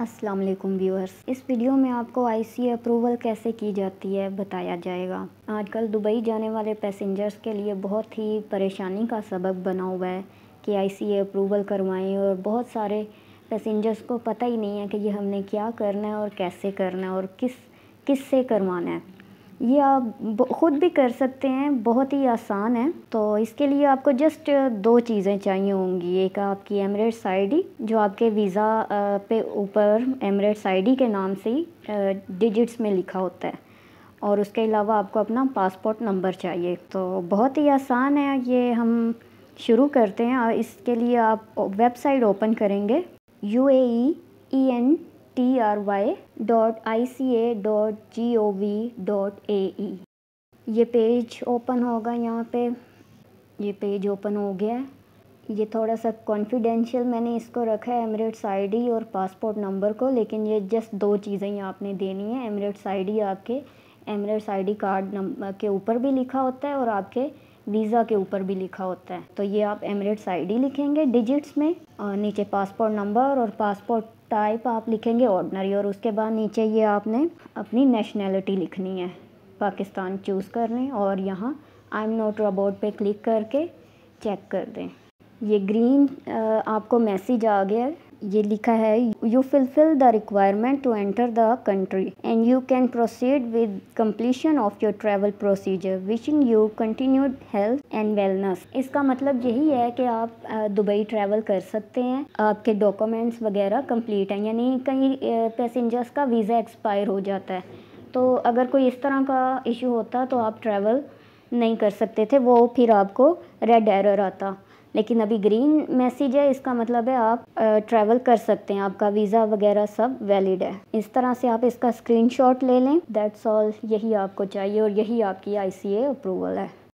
Aslam viewers इस video में आपको आईसी अप्रूवल कैसे की जाती है बताया जाएगा आजकल दुबई जाने वाले पैसेंजर्स के लिए बहुत ही परेशानी का सबक बना हुआ है कि आईसी अप्रूवल करवाएं और बहुत सारे पैसेंजर्स को पता ही नहीं है कि ये हमने क्या करना है और कैसे करना है और किस किस से करवाना है ये आप ख़ुद भी कर सकते हैं बहुत ही आसान है तो इसके लिए आपको जस्ट दो चीज़ें चाहिए होंगी एक आपकी एमरेट्स आईडी जो आपके वीज़ा पे ऊपर एमरेट्स आईडी के नाम से ही डिजिट्स में लिखा होता है और उसके अलावा आपको अपना पासपोर्ट नंबर चाहिए तो बहुत ही आसान है ये हम शुरू करते हैं और इसके लिए आप वेबसाइट ओपन करेंगे U A E N T R Y dot I C A dot G O V dot A E ये पेज ओपन होगा यहाँ पे ये पेज ओपन हो गया है ये थोड़ा सा कॉन्फिडेंशियल मैंने इसको रखा है एमरेट्स आईडी और पासपोर्ट नंबर को लेकिन ये जस्ट दो चीज़ें ही आपने देनी है एमरेट्स आईडी आपके एमरेट्स आईडी कार्ड नंबर के ऊपर भी लिखा होता है और आपके वीज़ा के ऊपर भी लिखा होता है तो ये आप एमरेट्स आईडी लिखेंगे डिजिट्स में और नीचे पासपोर्ट नंबर और पासपोर्ट टाइप आप लिखेंगे ऑर्डनरी और उसके बाद नीचे ये आपने अपनी नेशनैलिटी लिखनी है पाकिस्तान चूज़ कर लें और यहाँ आई एम नोट रोबोट पे क्लिक करके चेक कर दें ये ग्रीन आपको मैसेज आ गया है ये लिखा है you fulfil the requirement to enter the country and you can proceed with completion of your travel procedure wishing you continued health and wellness इसका मतलब यही है कि आप दुबई ट्रैवल कर सकते हैं आपके डॉक्यूमेंट्स वगैरह कम्प्लीट हैं यानी कहीं पैसेंजर्स का वीज़ा एक्सपायर हो जाता है तो अगर कोई इस तरह का इशू होता तो आप ट्रैवल नहीं कर सकते थे वो फिर आपको रेड एरर आता लेकिन अभी ग्रीन मैसेज है इसका मतलब है आप ट्रैवल कर सकते हैं आपका वीज़ा वगैरह सब वैलिड है इस तरह से आप इसका स्क्रीनशॉट ले लें दैट्स ऑल यही आपको चाहिए और यही आपकी आईसीए अप्रूवल है